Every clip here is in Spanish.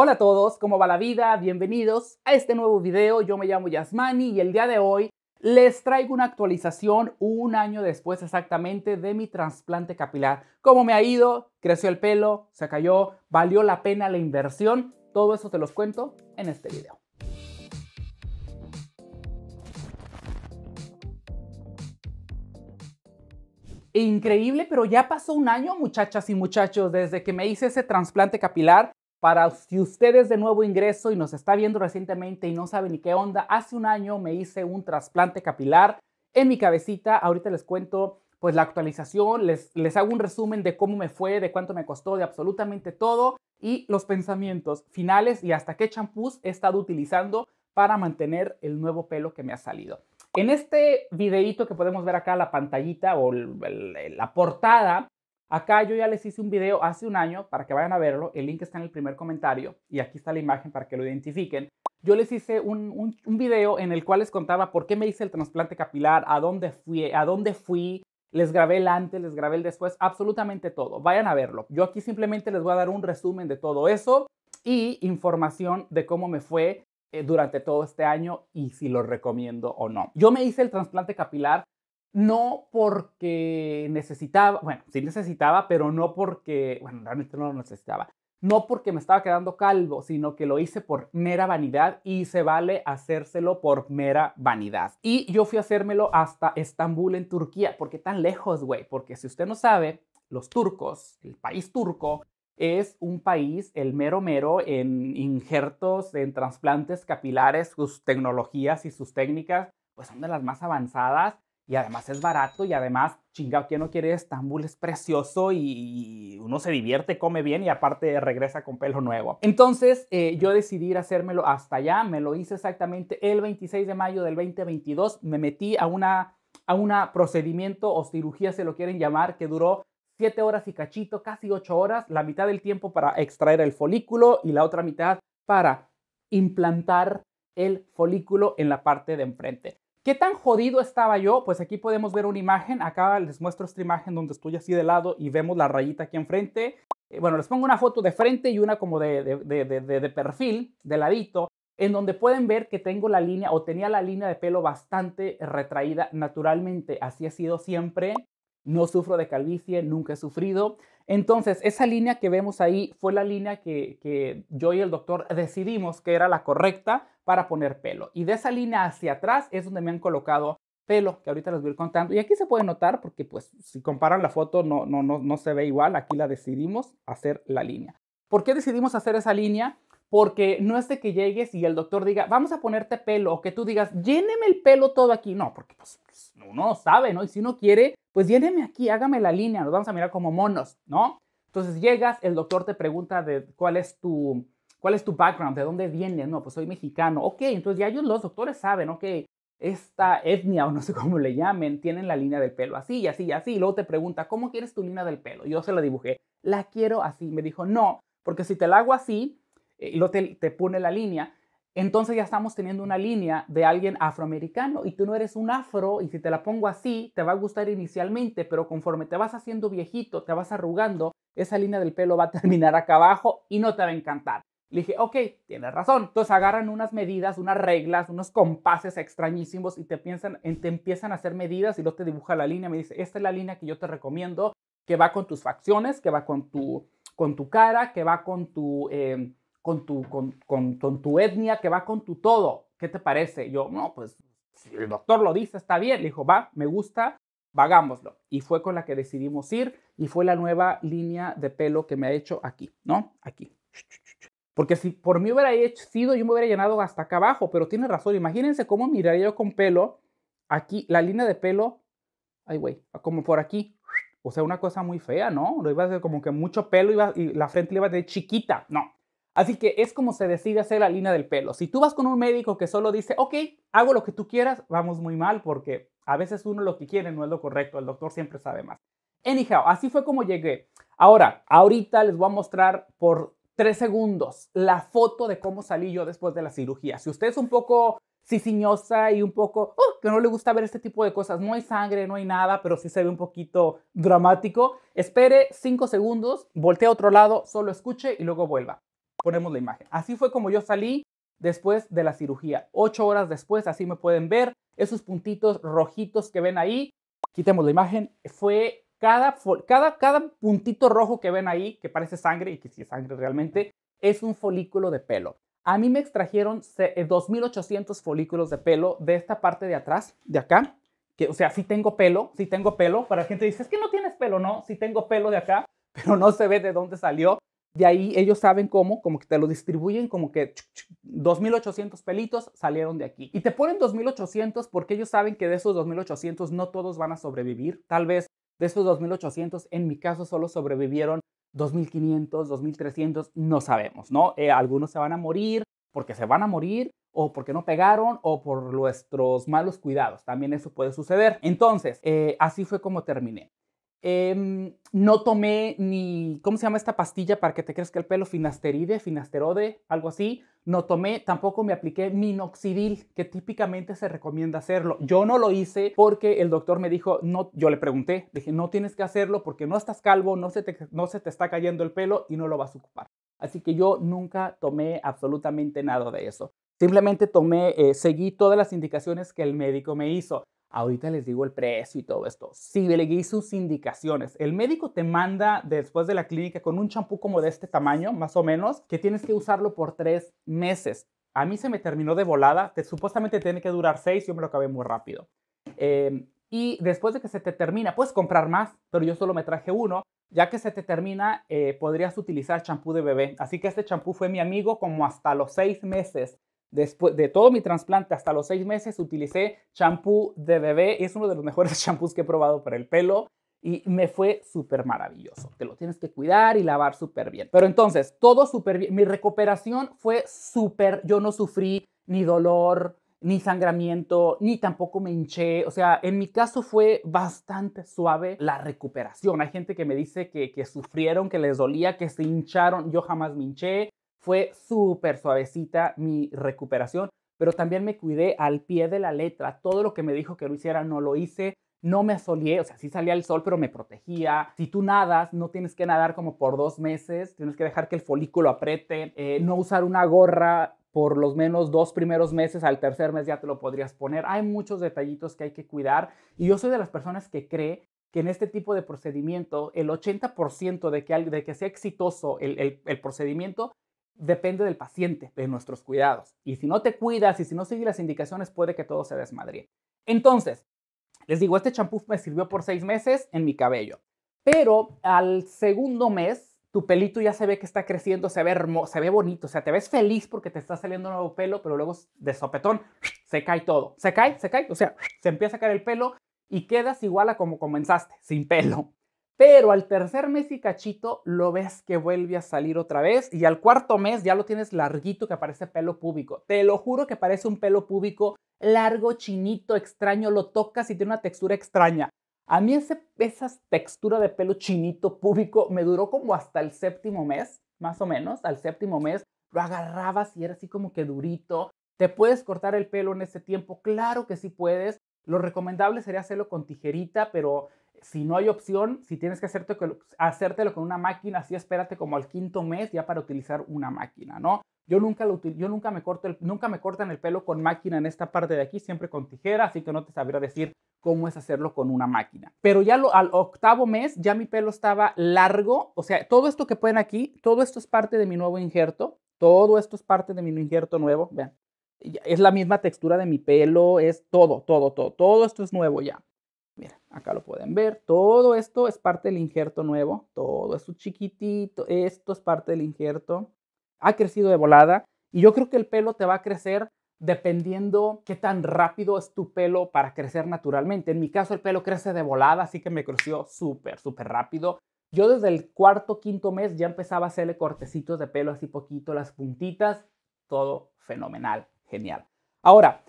Hola a todos, ¿cómo va la vida? Bienvenidos a este nuevo video. Yo me llamo Yasmani y el día de hoy les traigo una actualización un año después exactamente de mi trasplante capilar. ¿Cómo me ha ido? ¿Creció el pelo? ¿Se cayó? ¿Valió la pena la inversión? Todo eso te los cuento en este video. Increíble, pero ya pasó un año, muchachas y muchachos, desde que me hice ese trasplante capilar para si ustedes de nuevo ingreso y nos está viendo recientemente y no sabe ni qué onda, hace un año me hice un trasplante capilar en mi cabecita. Ahorita les cuento pues la actualización, les, les hago un resumen de cómo me fue, de cuánto me costó, de absolutamente todo y los pensamientos finales y hasta qué champús he estado utilizando para mantener el nuevo pelo que me ha salido. En este videito que podemos ver acá, la pantallita o la portada, Acá yo ya les hice un video hace un año para que vayan a verlo, el link está en el primer comentario y aquí está la imagen para que lo identifiquen. Yo les hice un, video en el cual les contaba por qué me hice el trasplante capilar, a dónde fui, a dónde fui, les grabé el antes, les grabé el después, absolutamente todo. Vayan a verlo. Yo aquí simplemente les voy a dar un resumen de todo eso y información de cómo me fue eh, durante todo este año y si lo recomiendo o no. Yo me hice el trasplante capilar no porque necesitaba, bueno, sí necesitaba, pero no porque, bueno, realmente no lo necesitaba, no porque me estaba quedando calvo, sino que lo hice por mera vanidad y se vale hacérselo por mera vanidad. Y yo fui a hacérmelo hasta Estambul en Turquía, porque tan lejos, güey, porque si usted no sabe, los turcos, el país turco, es un país el mero mero en injertos, en trasplantes capilares, sus tecnologías y sus técnicas, pues son de las más avanzadas y además es barato y además, chingado, ¿quién no quiere Estambul? Es precioso y, uno se divierte, come bien y aparte regresa con pelo nuevo. Entonces eh, yo decidí ir a hacérmelo hasta allá, me lo hice exactamente el 26 de mayo del 2022, me metí a una, a una procedimiento o cirugía, se lo quieren llamar, que duró 7 horas y cachito, casi 8 horas, la mitad del tiempo para extraer el folículo y la otra mitad para implantar el folículo en la parte de enfrente. ¿Qué tan jodido estaba yo? Pues aquí podemos ver una imagen. Acá les muestro esta imagen donde estoy así de lado y vemos la rayita aquí enfrente. Eh, bueno, les pongo una foto de frente y una como de, perfil, de ladito, en donde pueden ver que tengo la línea o tenía la línea de pelo bastante retraída naturalmente. Así ha sido siempre no sufro de calvicie, nunca he sufrido. Entonces, esa línea que vemos ahí fue la línea que, yo y el doctor decidimos que era la correcta para poner pelo. Y de esa línea hacia atrás es donde me han colocado pelo, que ahorita les voy a ir contando. Y aquí se puede notar porque pues si comparan la foto no, no, no, no se ve igual, aquí la decidimos hacer la línea. ¿Por qué decidimos hacer esa línea? Porque no es de que llegues y el doctor diga, vamos a ponerte pelo, o que tú digas, lléneme el pelo todo aquí. No, porque pues, uno sabe, ¿no? Y si uno quiere, pues llévenme aquí, hágame la línea, nos vamos a mirar como monos, ¿no? Entonces llegas, el doctor te pregunta de cuál es tu, cuál es tu background, de dónde vienes, no, pues soy mexicano, ok, entonces ya ellos, los doctores saben, ok, esta etnia o no sé cómo le llamen, tienen la línea del pelo así y así y así, y luego te pregunta, ¿cómo quieres tu línea del pelo? Yo se la dibujé, la quiero así, me dijo, no, porque si te la hago así, eh, y luego te pone la línea, entonces ya estamos teniendo una línea de alguien afroamericano y tú no eres un afro y si te la pongo así, te va a gustar inicialmente, pero conforme te vas haciendo viejito, te vas arrugando, esa línea del pelo va a terminar acá abajo y no te va a encantar. Le dije, ok, tienes razón. Entonces agarran unas medidas, unas reglas, unos compases extrañísimos y te, piensan, te empiezan a hacer medidas y luego te dibuja la línea. Me dice, esta es la línea que yo te recomiendo, que va con tus facciones, que va con tu, con tu cara, que va con tu... Em, con tu, con, tu etnia, que va con tu todo. ¿Qué te parece? Yo, no, pues si el doctor lo dice, está bien. Le dijo, va, me gusta, vagámoslo. Y fue con la que decidimos ir y fue la nueva línea de pelo que me ha hecho aquí, ¿no? Aquí. Porque si por mí hubiera hecho, sido, yo me hubiera llenado hasta acá abajo, pero tiene razón. Imagínense cómo miraría yo con pelo aquí, la línea de pelo, ay, güey, como por aquí. O sea, una cosa muy fea, ¿no? Lo iba a hacer como que mucho pelo iba, y la frente le iba a chiquita. No, Así que es como se decide hacer la línea del pelo. Si tú vas con un médico que solo dice, ok, hago lo que tú quieras, vamos muy mal porque a veces uno lo que quiere no es lo correcto, el doctor siempre sabe más. Anyhow, así fue como llegué. Ahora, ahorita les voy a mostrar por tres segundos la foto de cómo salí yo después de la cirugía. Si usted es un poco ciciñosa y un poco, oh, que no le gusta ver este tipo de cosas, no hay sangre, no hay nada, pero sí se ve un poquito dramático, espere cinco segundos, voltee a otro lado, solo escuche y luego vuelva ponemos la imagen. Así fue como yo salí después de la cirugía. Ocho horas después, así me pueden ver, esos puntitos rojitos que ven ahí. Quitemos la imagen. Fue cada, cada, cada puntito rojo que ven ahí, que parece sangre y que sí es sangre realmente, es un folículo de pelo. A mí me extrajeron 2.800 eh, folículos de pelo de esta parte de atrás, de acá. Que, o sea, sí tengo pelo, sí tengo pelo. Para la gente dice, es que no tienes pelo, ¿no? Sí tengo pelo de acá, pero no se ve de dónde salió. De ahí ellos saben cómo, como que te lo distribuyen, como que 2.800 pelitos salieron de aquí. Y te ponen 2.800 porque ellos saben que de esos 2.800 no todos van a sobrevivir. Tal vez de esos 2.800, en mi caso, solo sobrevivieron 2.500, 2.300, no sabemos, ¿no? Eh, algunos se van a morir porque se van a morir o porque no pegaron o por nuestros malos cuidados. También eso puede suceder. Entonces, eh, así fue como terminé. Em, no tomé ni, ¿cómo se llama esta pastilla para que te crezca el pelo? Finasteride, finasterode, algo así. No tomé, tampoco me apliqué minoxidil, que típicamente se recomienda hacerlo. Yo no lo hice porque el doctor me dijo, no, yo le pregunté, dije, no tienes que hacerlo porque no estás calvo, no se te, no se te está cayendo el pelo y no lo vas a ocupar. Así que yo nunca tomé absolutamente nada de eso. Simplemente tomé, eh, seguí todas las indicaciones que el médico me hizo. Ahorita les digo el precio y todo esto. Si le sus indicaciones, el médico te manda después de la clínica con un champú como de este tamaño, más o menos, que tienes que usarlo por tres meses. A mí se me terminó de volada, supuestamente tiene que durar seis, yo me lo acabé muy rápido. Eh, y después de que se te termina, puedes comprar más, pero yo solo me traje uno. Ya que se te termina, eh, podrías utilizar champú de bebé. Así que este champú fue mi amigo como hasta los seis meses. Después de todo mi trasplante hasta los seis meses utilicé champú de bebé. Es uno de los mejores champús que he probado para el pelo y me fue súper maravilloso. Te lo tienes que cuidar y lavar súper bien. Pero entonces, todo súper bien. Mi recuperación fue súper. Yo no sufrí ni dolor, ni sangramiento, ni tampoco me hinché. O sea, en mi caso fue bastante suave la recuperación. Hay gente que me dice que, que sufrieron, que les dolía, que se hincharon. Yo jamás me hinché. Fue súper suavecita mi recuperación, pero también me cuidé al pie de la letra. Todo lo que me dijo que lo hiciera, no lo hice. No me asoleé, o sea, sí salía el sol, pero me protegía. Si tú nadas, no tienes que nadar como por dos meses, tienes que dejar que el folículo apriete, eh, no usar una gorra por los menos dos primeros meses, al tercer mes ya te lo podrías poner. Hay muchos detallitos que hay que cuidar y yo soy de las personas que cree que en este tipo de procedimiento el 80% de que, de que sea exitoso el, el procedimiento depende del paciente, de nuestros cuidados. Y si no te cuidas y si no sigues las indicaciones, puede que todo se desmadre. Entonces, les digo, este champú me sirvió por seis meses en mi cabello. Pero al segundo mes, tu pelito ya se ve que está creciendo, se ve se ve bonito. O sea, te ves feliz porque te está saliendo nuevo pelo, pero luego de sopetón se cae todo. Se cae, se cae. O sea, se empieza a caer el pelo y quedas igual a como comenzaste, sin pelo. Pero al tercer mes y cachito lo ves que vuelve a salir otra vez y al cuarto mes ya lo tienes larguito que parece pelo púbico. Te lo juro que parece un pelo púbico largo, chinito, extraño, lo tocas y tiene una textura extraña. A mí ese, esa textura de pelo chinito púbico me duró como hasta el séptimo mes, más o menos, al séptimo mes lo agarrabas y era así como que durito. ¿Te puedes cortar el pelo en ese tiempo? Claro que sí puedes. Lo recomendable sería hacerlo con tijerita, pero si no hay opción, si tienes que hacértelo con una máquina, sí espérate como al quinto mes ya para utilizar una máquina, ¿no? Yo nunca, lo yo nunca, me nunca me cortan el pelo con máquina en esta parte de aquí, siempre con tijera, así que no te sabría decir cómo es hacerlo con una máquina. Pero ya lo, al octavo mes ya mi pelo estaba largo, o sea, todo esto que pueden aquí, todo esto es parte de mi nuevo injerto, todo esto es parte de mi injerto nuevo, vean. Es la misma textura de mi pelo, es todo, todo, todo, todo esto es nuevo ya. Acá lo pueden ver. Todo esto es parte del injerto nuevo. Todo esto chiquitito. Esto es parte del injerto. Ha crecido de volada. Y yo creo que el pelo te va a crecer dependiendo qué tan rápido es tu pelo para crecer naturalmente. En mi caso el pelo crece de volada, así que me creció súper, súper rápido. Yo desde el cuarto, quinto mes ya empezaba a hacerle cortecitos de pelo así poquito, las puntitas, todo fenomenal, genial. Ahora,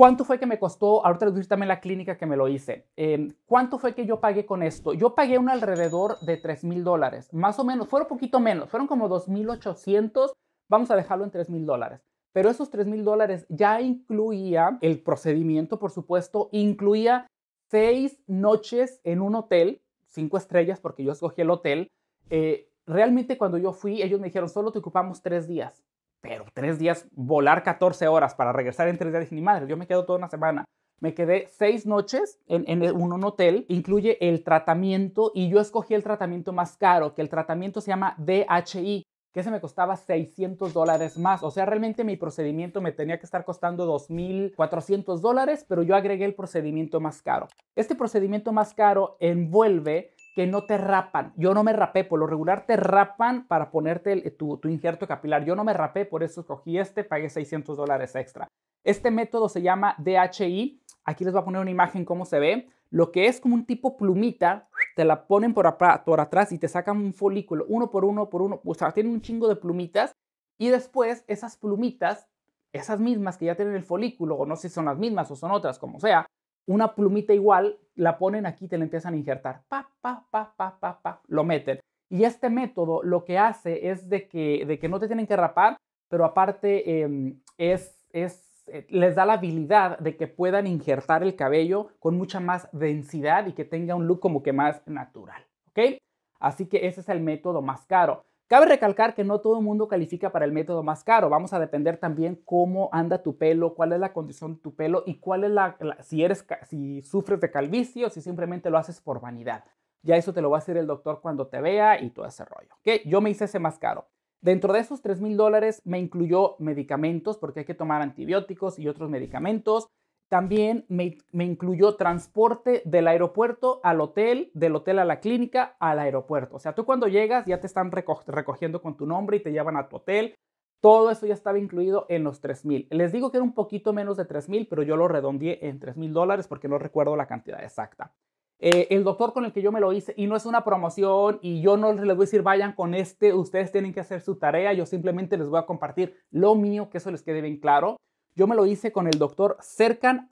¿Cuánto fue que me costó? Ahorita les voy a decir también la clínica que me lo hice. Em, ¿Cuánto fue que yo pagué con esto? Yo pagué un alrededor de 3 mil dólares, más o menos. Fueron poquito menos, fueron como 2,800. Vamos a dejarlo en 3 mil dólares. Pero esos 3 mil dólares ya incluía el procedimiento, por supuesto, incluía seis noches en un hotel, cinco estrellas, porque yo escogí el hotel. Eh, realmente cuando yo fui, ellos me dijeron, solo te ocupamos tres días pero tres días, volar 14 horas para regresar en tres días, ni madre, yo me quedo toda una semana. Me quedé seis noches en, un hotel, incluye el tratamiento y yo escogí el tratamiento más caro, que el tratamiento se llama DHI, que se me costaba 600 dólares más. O sea, realmente mi procedimiento me tenía que estar costando 2.400 dólares, pero yo agregué el procedimiento más caro. Este procedimiento más caro envuelve que no te rapan. Yo no me rapé, por lo regular te rapan para ponerte eh, tu, injerto capilar. Yo no me rapé, por eso escogí este, pagué 600 dólares extra. Este método se llama DHI. Aquí les voy a poner una imagen cómo se ve. Lo que es como un tipo plumita, te la ponen por, por atrás y te sacan un folículo, uno por uno, por uno. O sea, tienen un chingo de plumitas y después esas plumitas, esas mismas que ya tienen el folículo, o no sé si son las mismas o son otras, como sea, una plumita igual, la ponen aquí, te la empiezan a injertar. Pa, pa, pa, pa, pa, pa, lo meten. Y este método lo que hace es de que, de que no te tienen que rapar, pero aparte em, es, es, eh, les da la habilidad de que puedan injertar el cabello con mucha más densidad y que tenga un look como que más natural. ¿Ok? Así que ese es el método más caro. Cabe recalcar que no todo el mundo califica para el método más caro. Vamos a depender también cómo anda tu pelo, cuál es la condición de tu pelo y cuál es la, si eres si sufres de calvicie o si simplemente lo haces por vanidad. Ya eso te lo va a hacer el doctor cuando te vea y todo ese rollo. Yo me hice ese más caro. Dentro de esos 3 mil dólares me incluyó medicamentos porque hay que tomar antibióticos y otros medicamentos. También me, incluyó transporte del aeropuerto al hotel, del hotel a la clínica, al aeropuerto. O sea, tú cuando llegas ya te están recogiendo con tu nombre y te llevan a tu hotel. Todo eso ya estaba incluido en los 3.000. Les digo que era un poquito menos de 3.000, pero yo lo redondeé en 3.000 dólares porque no recuerdo la cantidad exacta. Eh, el doctor con el que yo me lo hice, y no es una promoción, y yo no les voy a decir vayan con este, ustedes tienen que hacer su tarea, yo simplemente les voy a compartir lo mío, que eso les quede bien claro. Yo me lo hice con el doctor Cercan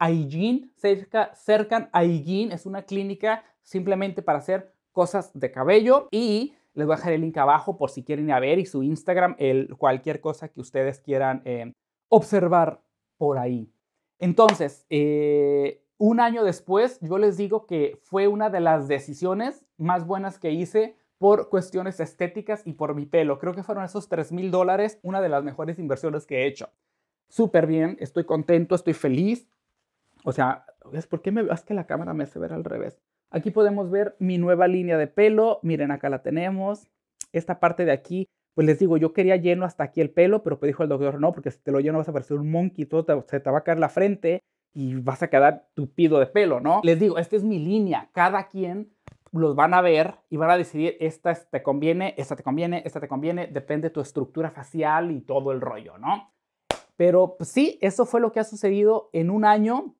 cerca Cercan Aigin es una clínica simplemente para hacer cosas de cabello y les voy a dejar el link abajo por si quieren a ver y su Instagram, el, cualquier cosa que ustedes quieran em, observar por ahí. Entonces, eh, un año después, yo les digo que fue una de las decisiones más buenas que hice por cuestiones estéticas y por mi pelo. Creo que fueron esos 3 mil dólares, una de las mejores inversiones que he hecho súper bien, estoy contento, estoy feliz. O sea, es por qué me es que la cámara me hace ver al revés? Aquí podemos ver mi nueva línea de pelo, miren acá la tenemos. Esta parte de aquí, pues les digo, yo quería lleno hasta aquí el pelo, pero pues dijo el doctor, no, porque si te lo lleno vas a parecer un monkey, todo te, se te va a caer la frente y vas a quedar tupido de pelo, ¿no? Les digo, esta es mi línea, cada quien los van a ver y van a decidir, esta te conviene, esta te conviene, esta te conviene, depende de tu estructura facial y todo el rollo, ¿no? Pero pues, sí, eso fue lo que ha sucedido en un año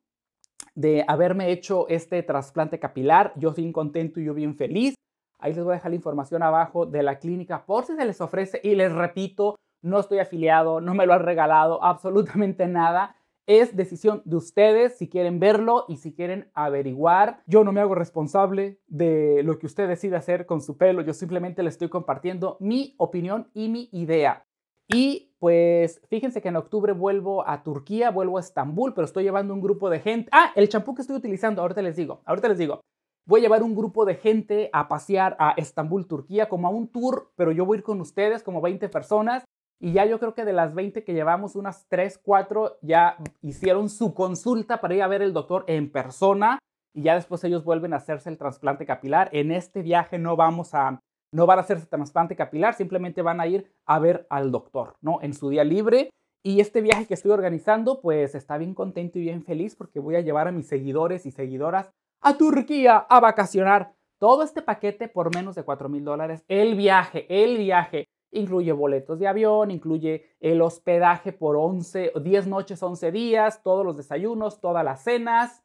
de haberme hecho este trasplante capilar. Yo estoy contento y yo bien feliz. Ahí les voy a dejar la información abajo de la clínica por si se les ofrece. Y les repito, no estoy afiliado, no me lo han regalado, absolutamente nada. Es decisión de ustedes si quieren verlo y si quieren averiguar. Yo no me hago responsable de lo que usted decide hacer con su pelo. Yo simplemente le estoy compartiendo mi opinión y mi idea. Y pues fíjense que en octubre vuelvo a Turquía, vuelvo a Estambul, pero estoy llevando un grupo de gente. Ah, el champú que estoy utilizando, ahorita les digo, ahorita les digo. Voy a llevar un grupo de gente a pasear a Estambul, Turquía, como a un tour, pero yo voy a ir con ustedes, como 20 personas. Y ya yo creo que de las 20 que llevamos, unas 3, 4 ya hicieron su consulta para ir a ver el doctor en persona. Y ya después ellos vuelven a hacerse el trasplante capilar. En este viaje no vamos a no van a hacerse trasplante capilar, simplemente van a ir a ver al doctor, ¿no? En su día libre. Y este viaje que estoy organizando, pues está bien contento y bien feliz porque voy a llevar a mis seguidores y seguidoras a Turquía a vacacionar. Todo este paquete por menos de 4 mil dólares. El viaje, el viaje. Incluye boletos de avión, incluye el hospedaje por 11, 10 noches, 11 días, todos los desayunos, todas las cenas,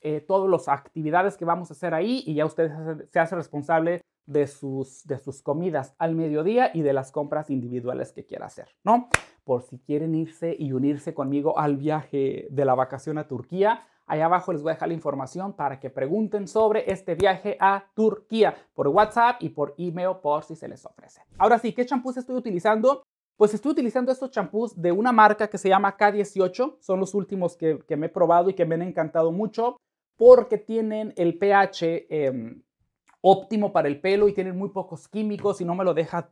eh, todas las actividades que vamos a hacer ahí y ya usted se hace responsable de sus, de sus comidas al mediodía y de las compras individuales que quiera hacer, ¿no? Por si quieren irse y unirse conmigo al viaje de la vacación a Turquía, ahí abajo les voy a dejar la información para que pregunten sobre este viaje a Turquía por WhatsApp y por email por si se les ofrece. Ahora sí, ¿qué champús estoy utilizando? Pues estoy utilizando estos champús de una marca que se llama K18. Son los últimos que, me he probado y que me han encantado mucho porque tienen el pH em, óptimo para el pelo y tiene muy pocos químicos y no me lo deja,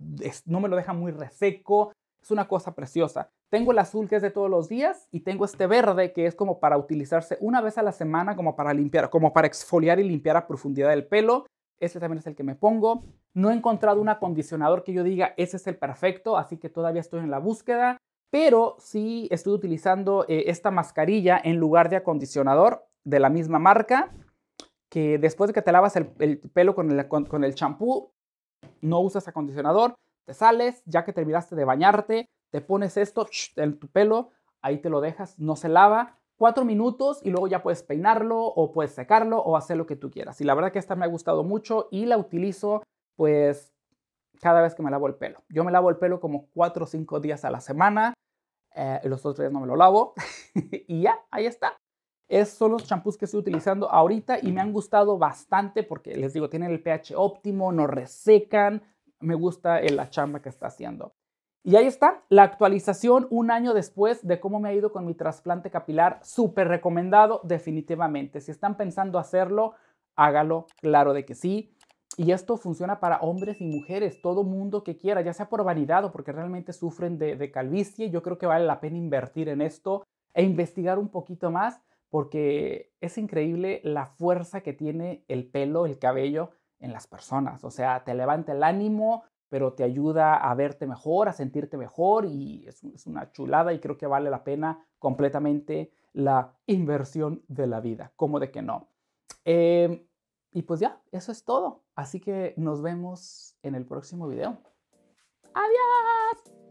no me lo deja muy reseco. Es una cosa preciosa. Tengo el azul que es de todos los días y tengo este verde que es como para utilizarse una vez a la semana como para limpiar, como para exfoliar y limpiar a profundidad el pelo. Este también es el que me pongo. No he encontrado un acondicionador que yo diga ese es el perfecto, así que todavía estoy en la búsqueda. Pero sí estoy utilizando eh, esta mascarilla en lugar de acondicionador de la misma marca que después de que te lavas el, pelo con el, con, champú, no usas acondicionador, te sales, ya que terminaste de bañarte, te pones esto en tu pelo, ahí te lo dejas, no se lava, cuatro minutos y luego ya puedes peinarlo o puedes secarlo o hacer lo que tú quieras. Y la verdad que esta me ha gustado mucho y la utilizo pues cada vez que me lavo el pelo. Yo me lavo el pelo como cuatro o cinco días a la semana, eh, los otros días no me lo lavo y ya, ahí está. Esos son los champús que estoy utilizando ahorita y me han gustado bastante porque les digo, tienen el pH óptimo, no resecan, me gusta la chamba que está haciendo. Y ahí está, la actualización un año después de cómo me ha ido con mi trasplante capilar, súper recomendado definitivamente. Si están pensando hacerlo, hágalo, claro de que sí. Y esto funciona para hombres y mujeres, todo mundo que quiera, ya sea por vanidad o porque realmente sufren de, de calvicie. Yo creo que vale la pena invertir en esto e investigar un poquito más porque es increíble la fuerza que tiene el pelo, el cabello en las personas. O sea, te levanta el ánimo, pero te ayuda a verte mejor, a sentirte mejor y es, una chulada y creo que vale la pena completamente la inversión de la vida. ¿Cómo de que no? Em, y pues ya, eso es todo. Así que nos vemos en el próximo video. ¡Adiós!